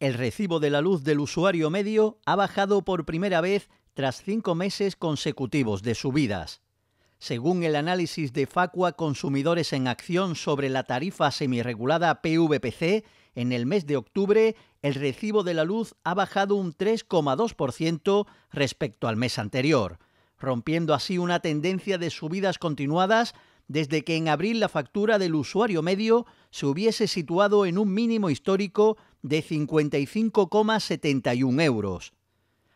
El recibo de la luz del usuario medio ha bajado por primera vez tras cinco meses consecutivos de subidas. Según el análisis de Facua Consumidores en Acción sobre la tarifa semirregulada PVPC, en el mes de octubre el recibo de la luz ha bajado un 3,2% respecto al mes anterior, rompiendo así una tendencia de subidas continuadas desde que en abril la factura del usuario medio se hubiese situado en un mínimo histórico de 55,71 euros.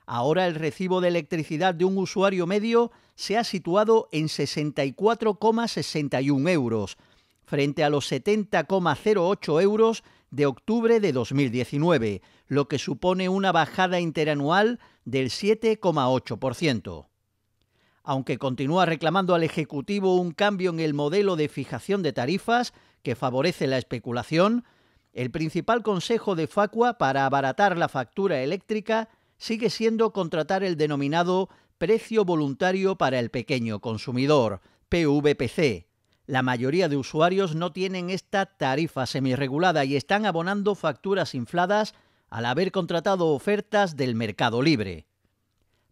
Ahora el recibo de electricidad de un usuario medio se ha situado en 64,61 euros, frente a los 70,08 euros de octubre de 2019, lo que supone una bajada interanual del 7,8%. Aunque continúa reclamando al Ejecutivo un cambio en el modelo de fijación de tarifas que favorece la especulación, el principal consejo de Facua para abaratar la factura eléctrica sigue siendo contratar el denominado precio voluntario para el pequeño consumidor, PVPC. La mayoría de usuarios no tienen esta tarifa semirregulada y están abonando facturas infladas al haber contratado ofertas del mercado libre.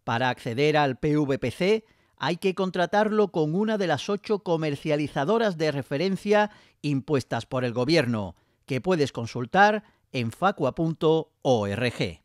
Para acceder al PVPC hay que contratarlo con una de las ocho comercializadoras de referencia impuestas por el gobierno, que puedes consultar en facua.org.